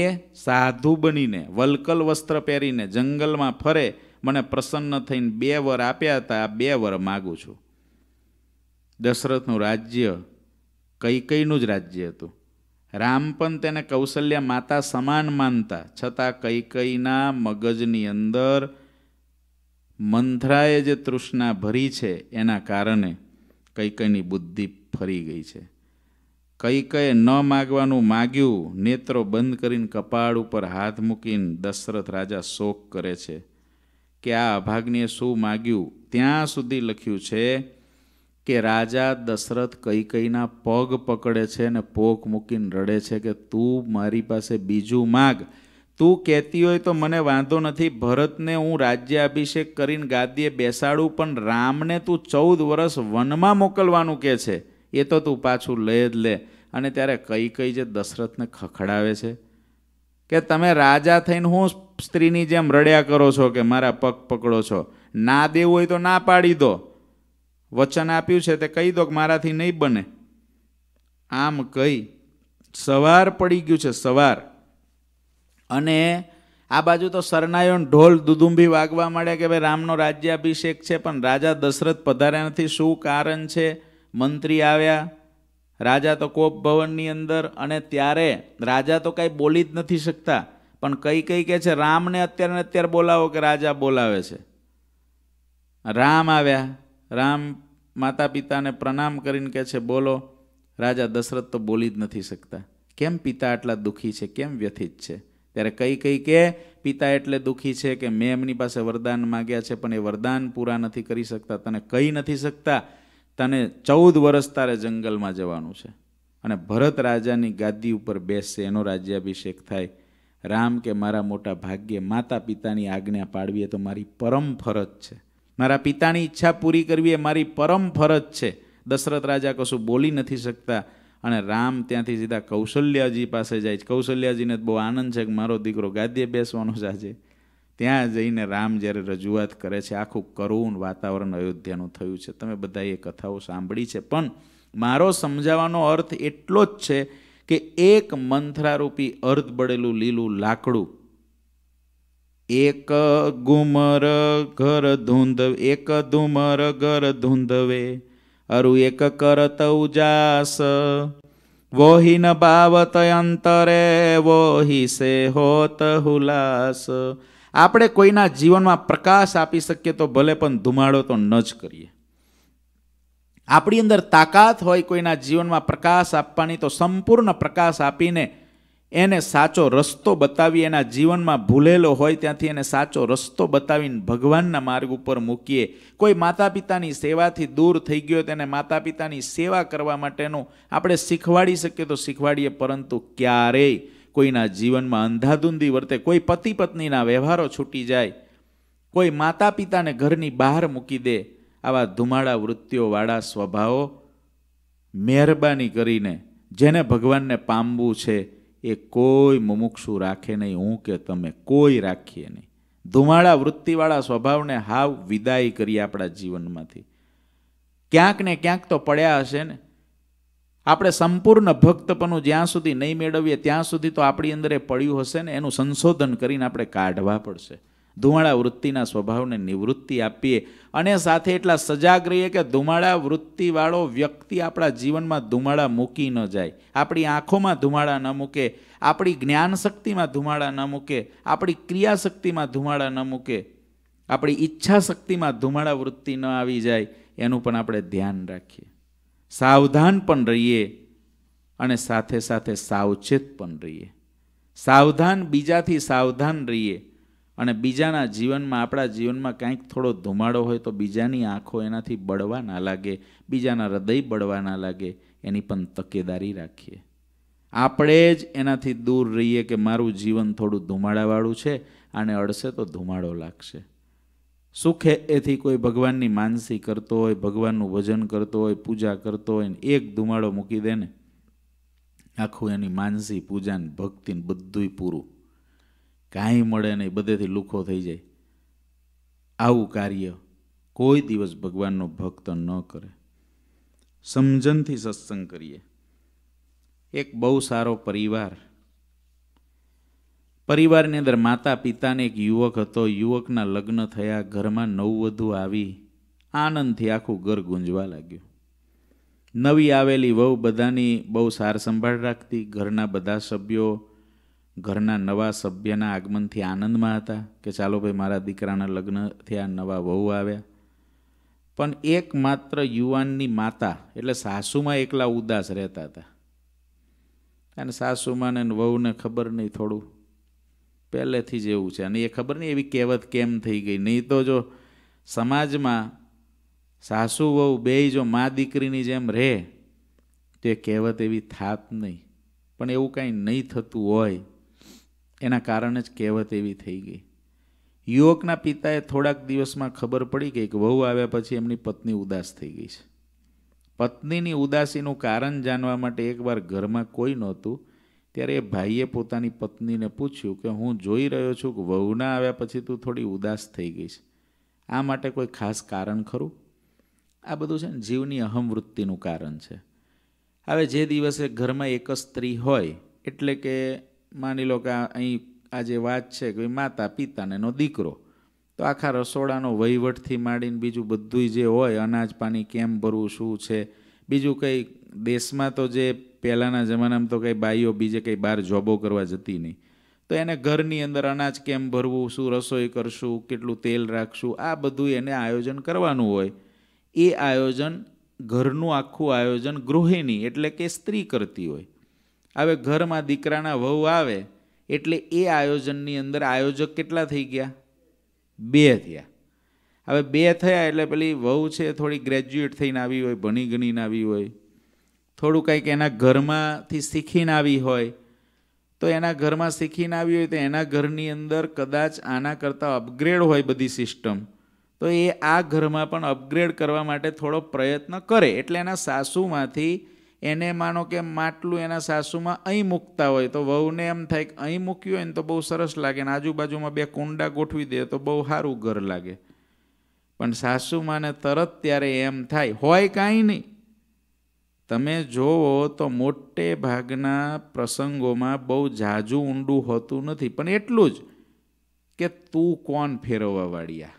એ સાધુ બનીને વલકલ વસ્ત્ર પહેરીને જંગલમાં ફરે મને પ્રસન્ન થઈને બે વર આપ્યા હતા આ બે વર માગું છું દશરથનું રાજ્ય કઈ કઈનું જ રાજ્ય હતું રામ પણ તેને કૌશલ્ય માતા સમાન માનતા છતાં કઈ કઈના મગજની અંદર મંથરાએ જે તૃષ્ણા ભરી છે એના કારણે કઈ કઈની બુદ્ધિ ફરી ગઈ છે કઈ કઈ ન માગવાનું માગ્યું નેત્રો બંધ કરીને કપાળ ઉપર હાથ મૂકીને દશરથ રાજા શોક કરે છે કે આ અભાગ્નીએ શું માગ્યું ત્યાં સુધી લખ્યું છે કે રાજા દશરથ કઈ કઈના પગ પકડે છે અને પોક મૂકીને રડે છે કે તું મારી પાસે બીજું માગ તું કહેતી હોય તો મને વાંધો નથી ભરતને હું રાજ્યાભિષેક કરીને ગાદીએ બેસાડું પણ રામને તું ચૌદ વર્ષ વનમાં મોકલવાનું કહે છે એ તો તું પાછું લે જ લે અને ત્યારે કઈ કઈ જે દશરથને ખખડાવે છે કે તમે રાજા થઈને હું સ્ત્રીની જેમ રડ્યા કરો છો કે મારા પગ પકડો છો ના દેવું હોય તો ના પાડી દો વચન આપ્યું છે તે કહી દો કે મારાથી નહીં બને આમ કહી સવાર પડી ગયું છે સવાર અને આ બાજુ તો સરનાયો ઢોલ દુદુંબી વાગવા માંડ્યા કે ભાઈ રામનો રાજ્યાભિષેક છે પણ રાજા દશરથ પધાર્યા નથી શું કારણ છે મંત્રી આવ્યા રાજા તો કોપ ભવનની અંદર અને ત્યારે રાજા તો કાંઈ બોલી જ નથી શકતા પણ કઈ કઈ કહે છે રામને અત્યારે અત્યારે બોલાવો કે રાજા બોલાવે છે રામ આવ્યા રામ માતા પિતાને પ્રણામ કરીને કહે છે બોલો રાજા દશરથ તો બોલી જ નથી શકતા કેમ પિતા આટલા દુઃખી છે કેમ વ્યથિત છે ત્યારે કઈ કઈ કે પિતા એટલે દુઃખી છે કે મેં એમની પાસે વરદાન માગ્યા છે પણ એ વરદાન પૂરા નથી કરી શકતા તને કહી નથી શકતા તને ચૌદ વર્ષ તારે જંગલમાં જવાનું છે અને ભરત રાજાની ગાદી ઉપર બેસશે એનો રાજ્યાભિષેક થાય રામ કે મારા મોટા ભાગ્યે માતા પિતાની આજ્ઞા પાડવી એ તો મારી પરમ ફરજ છે મારા પિતાની ઈચ્છા પૂરી કરવી એ મારી પરમ ફરજ છે દશરથ રાજા કશું બોલી નથી શકતા અને રામ ત્યાંથી સીધા કૌશલ્યાજી પાસે જાય છે કૌશલ્યાજીને બહુ આનંદ છે કે મારો દીકરો ગાદીએ બેસવાનો છે આજે ત્યાં જઈને રામ જ્યારે રજૂઆત કરે છે આખું કરુણ વાતાવરણ અયોધ્યાનું થયું છે તમે બધા એ કથાઓ સાંભળી છે પણ મારો સમજાવવાનો અર્થ એટલો જ છે કે એક મંથરારૂપી અર્ધ બળેલું લીલું લાકડું એક ગુમર ઘર ધૂંધવે એક ધુમર ઘર ધૂંધવે અરુ એક કરત ઉજાસ વોહિ બાવત અંતરે વોહિ સે હોત હુલાસ આપણે કોઈના જીવનમાં પ્રકાશ આપી શકીએ તો ભલે પણ ધુમાડો તો ન જ કરીએ આપણી અંદર તાકાત હોય કોઈના જીવનમાં પ્રકાશ આપવાની તો સંપૂર્ણ પ્રકાશ આપીને એને સાચો રસ્તો બતાવી એના જીવનમાં ભૂલેલો હોય ત્યાંથી એને સાચો રસ્તો બતાવીને ભગવાનના માર્ગ ઉપર મૂકીએ કોઈ માતા પિતાની સેવાથી દૂર થઈ ગયો તેને માતા પિતાની સેવા કરવા માટેનું આપણે શીખવાડી શકીએ તો શીખવાડીએ પરંતુ ક્યારેય કોઈના જીવનમાં અંધાધૂંધી વર્તે કોઈ પતિ પત્નીના વ્યવહારો છૂટી જાય કોઈ માતા પિતાને ઘરની બહાર મૂકી દે આવા ધુમાડા વૃત્તિઓવાળા સ્વભાવો મહેરબાની કરીને જેને ભગવાનને પામવું છે એ કોઈ મુમુક્ષુ રાખે નહીં હું કે તમે કોઈ રાખીએ નહીં ધુમાળા વૃત્તિવાળા સ્વભાવને હાવ વિદાય કરીએ આપણા જીવનમાંથી ક્યાંક ને ક્યાંક તો પડ્યા હશે ને આપણે સંપૂર્ણ ભક્તપનું જ્યાં સુધી નહીં મેળવીએ ત્યાં સુધી તો આપણી અંદર એ પડ્યું હશે ને એનું સંશોધન કરીને આપણે કાઢવા પડશે ધુમાડા વૃત્તિના સ્વભાવને નિવૃત્તિ આપીએ અને સાથે એટલા સજાગ રહીએ કે ધુમાડા વૃત્તિવાળો વ્યક્તિ આપણા જીવનમાં ધુમાડા મૂકી ન જાય આપણી આંખોમાં ધુમાડા ન મૂકે આપણી જ્ઞાન શક્તિમાં ધુમાડા ન મૂકે આપણી ક્રિયાશક્તિમાં ધુમાડા ન મૂકે આપણી ઈચ્છા શક્તિમાં ધુમાડા વૃત્તિ ન આવી જાય એનું પણ આપણે ધ્યાન રાખીએ સાવધાન પણ રહીએ અને સાથે સાથે સાવચેત પણ રહીએ સાવધાન બીજાથી સાવધાન રહીએ અને બીજાના જીવનમાં આપણા જીવનમાં કંઈક થોડો ધુમાડો હોય તો બીજાની આંખો એનાથી બળવા ના લાગે બીજાના હૃદય બળવા ના લાગે એની પણ તકેદારી રાખીએ આપણે જ એનાથી દૂર રહીએ કે મારું જીવન થોડું ધુમાડાવાળું છે આને અડશે તો ધુમાડો લાગશે સુખે એથી કોઈ ભગવાનની માનસી કરતો હોય ભગવાનનું ભજન કરતો હોય પૂજા કરતો હોય ને એક ધુમાડો મૂકી દે ને આખું એની માનસી પૂજા ને ભક્તિને બધુંય પૂરું કાંઈ મળે નહીં બધેથી લુખો થઈ જાય આવું કાર્ય કોઈ દિવસ ભગવાનનો ભક્ત ન કરે સમજનથી સત્સંગ કરીએ એક બહુ સારો પરિવાર પરિવારની અંદર માતા પિતાને એક યુવક હતો યુવકના લગ્ન થયા ઘરમાં નવવધુ આવી આનંદથી આખું ઘર ગુંજવા લાગ્યું નવી આવેલી વહુ બધાની બહુ સાર સંભાળ રાખતી ઘરના બધા સભ્યો ઘરના નવા સભ્યના આગમનથી આનંદમાં હતા કે ચાલો ભાઈ મારા દીકરાના લગ્ન થયા નવા વહુ આવ્યા પણ એકમાત્ર યુવાનની માતા એટલે સાસુમાં એકલા ઉદાસ રહેતા હતા અને સાસુમાંને વહુને ખબર નહીં થોડું પહેલેથી જ એવું છે અને એ ખબર નહીં એવી કહેવત કેમ થઈ ગઈ નહીં તો જો સમાજમાં સાસુ વહુ બેય જો મા દીકરીની જેમ રહે તો એ કહેવત એવી થાત નહીં પણ એવું કાંઈ નહીં થતું હોય એના કારણે જ કહેવત એવી થઈ ગઈ યુવકના પિતાએ થોડાક દિવસમાં ખબર પડી ગઈ કે વહુ આવ્યા પછી એમની પત્ની ઉદાસ થઈ ગઈ છે પત્નીની ઉદાસીનું કારણ જાણવા માટે એકવાર ઘરમાં કોઈ નહોતું ત્યારે એ ભાઈએ પોતાની પત્નીને પૂછ્યું કે હું જોઈ રહ્યો છું કે વહુના આવ્યા પછી તું થોડી ઉદાસ થઈ ગઈ છે આ માટે કોઈ ખાસ કારણ ખરું આ બધું છે ને જીવની અહમવૃત્તિનું કારણ છે હવે જે દિવસે ઘરમાં એક જ સ્ત્રી હોય એટલે કે માની લો કે અહીં આ જે વાત છે કે માતા પિતાને ને એનો દીકરો તો આખા રસોડાનો વહીવટથી માંડીને બીજું બધું જે હોય અનાજ પાણી કેમ ભરવું શું છે બીજું કંઈ દેશમાં તો જે પહેલાંના જમાનામાં તો કંઈ બાઈઓ બીજે કંઈ બહાર જોબો કરવા જતી નહીં તો એને ઘરની અંદર અનાજ કેમ ભરવું શું રસોઈ કરશું કેટલું તેલ રાખશું આ બધું એને આયોજન કરવાનું હોય એ આયોજન ઘરનું આખું આયોજન ગૃહિણી એટલે કે સ્ત્રી કરતી હોય હવે ઘરમાં દીકરાના વહુ આવે એટલે એ આયોજનની અંદર આયોજક કેટલા થઈ ગયા બે થયા હવે બે થયા એટલે પેલી વહુ છે થોડી ગ્રેજ્યુએટ થઈને આવી હોય ભણી ગણીને આવી હોય થોડું કંઈક એના ઘરમાંથી શીખીને આવી હોય તો એના ઘરમાં શીખીને આવી હોય તો એના ઘરની અંદર કદાચ આના કરતાં અપગ્રેડ હોય બધી સિસ્ટમ તો એ આ ઘરમાં પણ અપગ્રેડ કરવા માટે થોડો પ્રયત્ન કરે એટલે એના સાસુમાંથી એને માનો કે માટલું એના સાસુમાં અહીં મૂકતા હોય તો વહુને એમ થાય કે અહીં મૂક્યું હોય ને તો બહુ સરસ લાગે ને આજુબાજુમાં બે કુંડા ગોઠવી દે તો બહુ સારું ઘર લાગે પણ સાસુમાને તરત ત્યારે એમ થાય હોય કાંઈ નહીં તમે જોવો તો મોટે ભાગના પ્રસંગોમાં બહુ જાજુ ઊંડું હોતું નથી પણ એટલું જ કે તું કોણ ફેરવવા વાળીયા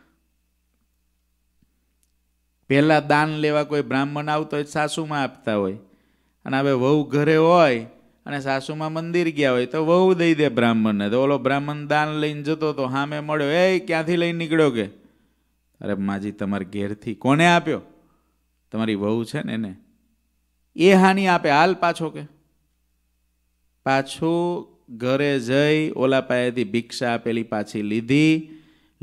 પહેલાં દાન લેવા કોઈ બ્રાહ્મણ આવતો હોય સાસુમાં આપતા હોય અને હવે વહુ ઘરે હોય અને સાસુમાં મંદિર ગયા હોય તો વહુ દઈ દે બ્રાહ્મણને તો ઓલો બ્રાહ્મણ દાન લઈને જતો તો હામે મળ્યો એ ક્યાંથી લઈને નીકળ્યો કે અરે માજી તમારા ઘેરથી કોને આપ્યો તમારી વહુ છે ને એને એ હાની આપે હાલ પાછો કે પાછું ઘરે જઈ ઓલા પાસેથી ભિક્ષા આપેલી પાછી લીધી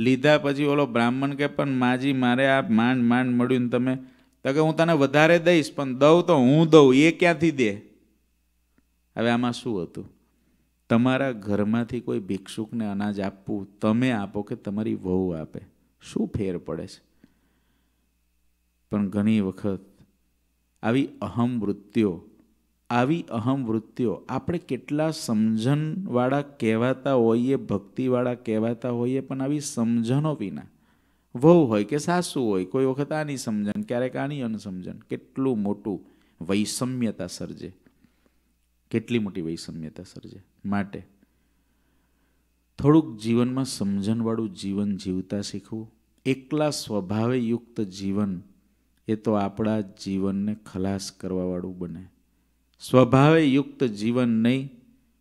લીધા પછી ઓલો બ્રાહ્મણ કે પણ માજી મારે આ માંડ માંડ મળ્યું ને તમે તો કે હું તને વધારે દઈશ પણ દઉં તો હું દઉં એ ક્યાંથી દે હવે આમાં શું હતું તમારા ઘરમાંથી કોઈ ભિક્ષુકને અનાજ આપવું તમે આપો કે તમારી વહુ આપે શું ફેર પડે છે પણ ઘણી વખત આવી અહમ વૃત્તિઓ આવી અહમ વૃત્તિઓ આપણે કેટલા સમજણવાળા કહેવાતા હોઈએ ભક્તિવાળા કહેવાતા હોઈએ પણ આવી સમજણો વિના વહુ હોય કે સાસુ હોય કોઈ વખત આની સમજણ ક્યારેક આની અનસમજણ કેટલું મોટું વૈષમ્યતા સર્જે કેટલી મોટી વૈષમ્યતા સર્જે માટે થોડુંક જીવનમાં સમજણવાળું જીવન જીવતા શીખવું એકલા સ્વભાવે યુક્ત જીવન એ તો આપણા જીવનને ખલાસ કરવાવાળું બને સ્વભાવે યુક્ત જીવન નહીં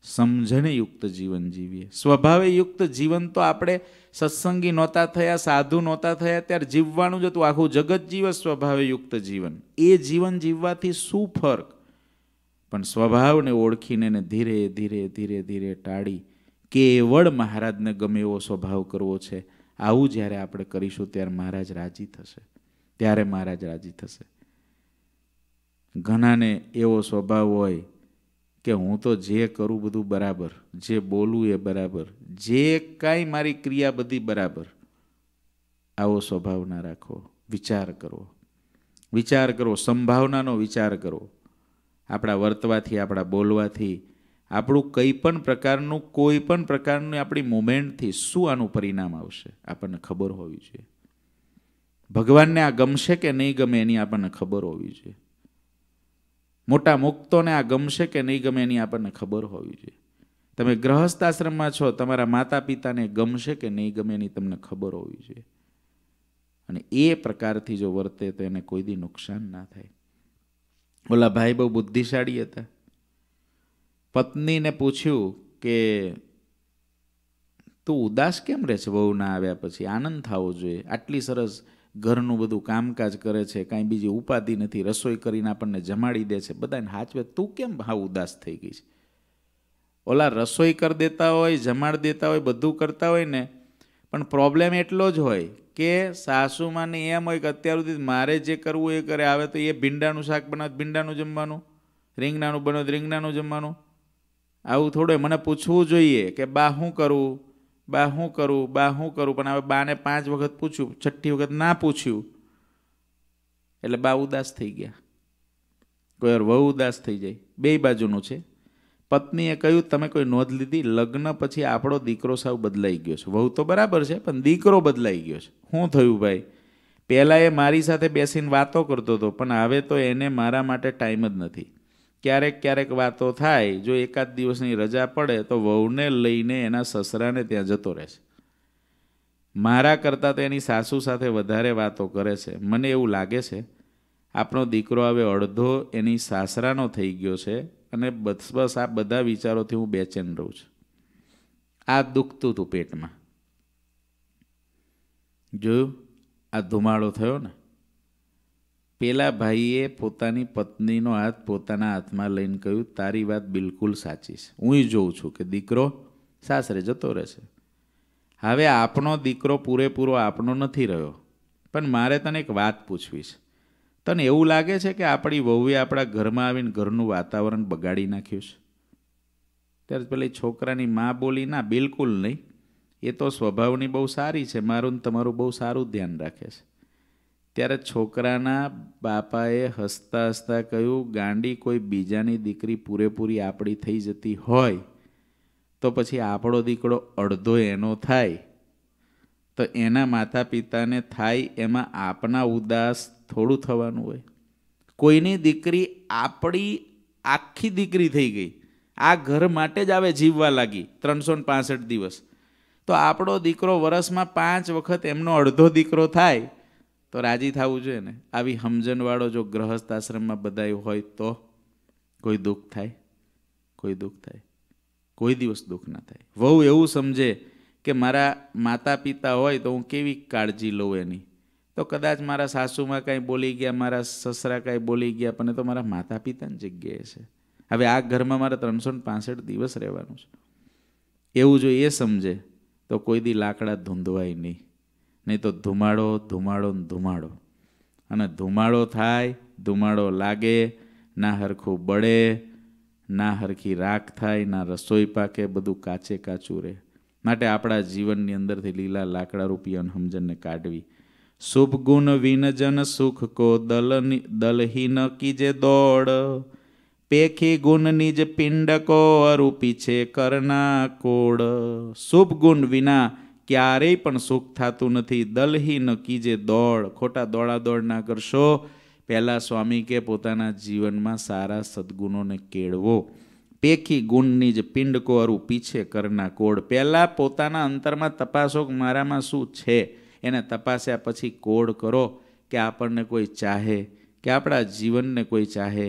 સમજણે યુક્ત જીવન જીવીએ સ્વભાવે યુક્ત જીવન તો આપણે સત્સંગી નહોતા થયા સાધુ નહોતા થયા ત્યારે જીવવાનું જ હતું આખું જગત જીવે સ્વભાવે યુક્ત જીવન એ જીવન જીવવાથી શું ફર્ક પણ સ્વભાવને ઓળખીને એને ધીરે ધીરે ધીરે ધીરે ટાળી કેવળ મહારાજને ગમે એવો સ્વભાવ કરવો છે આવું જ્યારે આપણે કરીશું ત્યારે મહારાજ રાજી થશે ત્યારે મહારાજ રાજી થશે ઘણાને એવો સ્વભાવ હોય કે હું તો જે કરું બધું બરાબર જે બોલું એ બરાબર જે કાંઈ મારી ક્રિયા બધી બરાબર આવો સ્વભાવના રાખો વિચાર કરો વિચાર કરો સંભાવનાનો વિચાર કરો આપણા વર્તવાથી આપણા બોલવાથી આપણું કંઈ પણ પ્રકારનું કોઈ પણ પ્રકારની આપણી મુમેન્ટથી શું આનું પરિણામ આવશે આપણને ખબર હોવી જોઈએ ભગવાનને આ ગમશે કે નહીં ગમે એની આપણને ખબર હોવી જોઈએ મોટા મુક્તોને આ ગમશે કે નહીં ગમે એની આપણને ખબર હોવી જોઈએ તમે ગ્રહસ્થ ગ્રહસ્થાશ્રમમાં છો તમારા માતા પિતાને ગમશે કે નહીં ગમે એની તમને ખબર હોવી જોઈએ અને એ પ્રકારથી જો વર્તે તો એને કોઈ દી નુકસાન ના થાય ઓલા ભાઈ બહુ બુદ્ધિશાળી હતા પત્નીને પૂછ્યું કે તું ઉદાસ કેમ રહે છે વહુ ના આવ્યા પછી આનંદ થવો જોઈએ આટલી સરસ ઘરનું બધું કામકાજ કરે છે કાંઈ બીજી ઉપાધિ નથી રસોઈ કરીને આપણને જમાડી દે છે બધાને હાચવે તું કેમ હા ઉદાસ થઈ ગઈ છે ઓલા રસોઈ કરી દેતા હોય જમાડ દેતા હોય બધું કરતા હોય ને પણ પ્રોબ્લેમ એટલો જ હોય કે સાસુમાને એમ હોય કે અત્યાર સુધી મારે જે કરવું એ કરે આવે તો એ ભીંડાનું શાક બનાવે ભીંડાનું જમવાનું રીંગણાનું બનાવે રીંગણાનું જમવાનું આવું થોડું મને પૂછવું જોઈએ કે બા શું કરું બા હું કરું બા હું કરું પણ હવે બાને પાંચ વખત પૂછ્યું છઠ્ઠી વખત ના પૂછ્યું એટલે બા ઉદાસ થઈ ગયા કોઈ વાર વહુ ઉદાસ થઈ જાય બે બાજુનું છે પત્નીએ કહ્યું તમે કોઈ નોંધ લીધી લગ્ન પછી આપણો દીકરો સાવ બદલાઈ ગયો છે વહુ તો બરાબર છે પણ દીકરો બદલાઈ ગયો છે શું થયું ભાઈ પહેલાં એ મારી સાથે બેસીને વાતો કરતો હતો પણ હવે તો એને મારા માટે ટાઈમ જ નથી ક્યારેક ક્યારેક વાતો થાય જો એકાદ દિવસની રજા પડે તો વહુને લઈને એના સસરાને ત્યાં જતો રહેશે મારા કરતાં તો એની સાસુ સાથે વધારે વાતો કરે છે મને એવું લાગે છે આપણો દીકરો હવે અડધો એની સાસરાનો થઈ ગયો છે અને બસ બસ આ બધા વિચારોથી હું બેચેન રહું છું આ દુખતું હતું પેટમાં જોયું આ ધુમાડો થયો ને પેલા ભાઈએ પોતાની પત્નીનો હાથ પોતાના હાથમાં લઈને કહ્યું તારી વાત બિલકુલ સાચી છે હું જોઉં છું કે દીકરો સાસરે જતો રહેશે હવે આપણો દીકરો પૂરેપૂરો આપણો નથી રહ્યો પણ મારે તને એક વાત પૂછવી છે તને એવું લાગે છે કે આપણી વહુએ આપણા ઘરમાં આવીને ઘરનું વાતાવરણ બગાડી નાખ્યું છે ત્યારે પેલી છોકરાની મા બોલી ના બિલકુલ નહીં એ તો સ્વભાવની બહુ સારી છે મારું તમારું બહુ સારું ધ્યાન રાખે છે ત્યારે છોકરાના બાપાએ હસતા હસતા કહ્યું ગાંડી કોઈ બીજાની દીકરી પૂરેપૂરી આપણી થઈ જતી હોય તો પછી આપણો દીકરો અડધો એનો થાય તો એના માતા પિતાને થાય એમાં આપના ઉદાસ થોડું થવાનું હોય કોઈની દીકરી આપણી આખી દીકરી થઈ ગઈ આ ઘર માટે જ આવે જીવવા લાગી ત્રણસો દિવસ તો આપણો દીકરો વરસમાં પાંચ વખત એમનો અડધો દીકરો થાય તો રાજી થવું જોઈએ ને આવી સમજણવાળો જો ગ્રહસ્થ આશ્રમમાં બધાય હોય તો કોઈ દુઃખ થાય કોઈ દુઃખ થાય કોઈ દિવસ દુઃખ ના થાય વહુ એવું સમજે કે મારા માતા પિતા હોય તો હું કેવી કાળજી લઉં એની તો કદાચ મારા સાસુમાં કાંઈ બોલી ગયા મારા સસરા કાંઈ બોલી ગયા પણ એ તો મારા માતા પિતાની જગ્યાએ છે હવે આ ઘરમાં મારે ત્રણસો પાસઠ દિવસ રહેવાનું છે એવું જો એ સમજે તો કોઈ દી લાકડા ધૂંધવાય નહીં નહીં તો ધુમાડો ધુમાડો ને ધુમાડો અને ધુમાડો થાય ધુમાડો લાગે ના હરખું બળે ના હરખી રાખ થાય ના રસોઈ પાકે બધું કાચે કાચું રહે માટે આપણા જીવનની અંદરથી લીલા લાકડા રૂપી અનહમજનને કાઢવી શુભ ગુણ વિનજન સુખ કો દલ દલહીન કીજે દોડ પેખી ગુણની જ પિંડકો અરૂપી છે કરના કોડ શુભ ગુણ વિના ક્યારેય પણ સુખ થતું નથી દલહી ન કીજે દોડ ખોટા દોડાદોડ ના કરશો પહેલાં સ્વામી કે પોતાના જીવનમાં સારા સદ્ગુણોને કેળવો પેખી ગુણની જ પિંડકો અરુ પીછે કરના કોડ પહેલાં પોતાના અંતરમાં તપાસો મારામાં શું છે એને તપાસ્યા પછી કોડ કરો કે આપણને કોઈ ચાહે કે આપણા જીવનને કોઈ ચાહે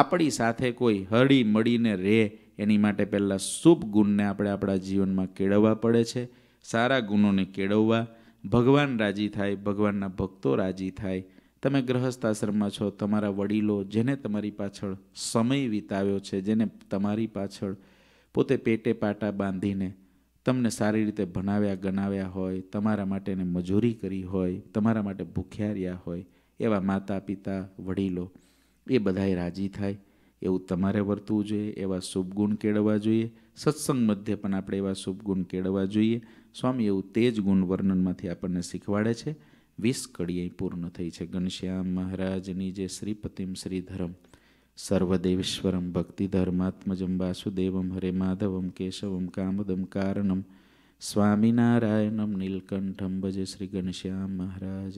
આપણી સાથે કોઈ હળી મળીને રહે એની માટે પહેલાં શુભ ગુણને આપણે આપણા જીવનમાં કેળવવા પડે છે સારા ગુણોને કેળવવા ભગવાન રાજી થાય ભગવાનના ભક્તો રાજી થાય તમે ગ્રહસ્થ આશ્રમમાં છો તમારા વડીલો જેને તમારી પાછળ સમય વિતાવ્યો છે જેને તમારી પાછળ પોતે પેટે પાટા બાંધીને તમને સારી રીતે ભણાવ્યા ગણાવ્યા હોય તમારા માટેને મજૂરી કરી હોય તમારા માટે ભૂખ્યા રહ્યા હોય એવા માતા પિતા વડીલો એ બધાએ રાજી થાય એવું તમારે વર્તવું જોઈએ એવા શુભ ગુણ કેળવવા જોઈએ સત્સંગ મધ્ય પણ આપણે એવા શુભ ગુણ કેળવવા જોઈએ સ્વામી એવું તે જ ગુણ વર્ણનમાંથી આપણને શીખવાડે છે વીસ કડીએ પૂર્ણ થઈ છે ઘનશ્યામ મહારાજની જે શ્રીપતિમ શ્રીધરમ સર્વદેવેશ્વરમ ભક્તિ ધર્માત્મજમ વાસુદેવમ હરે માધવમ કેશવમ કામદમ કારણમ સ્વામિનારાયણમ નીલકંઠમ ભજે શ્રી ઘનશ્યામ મહારાજ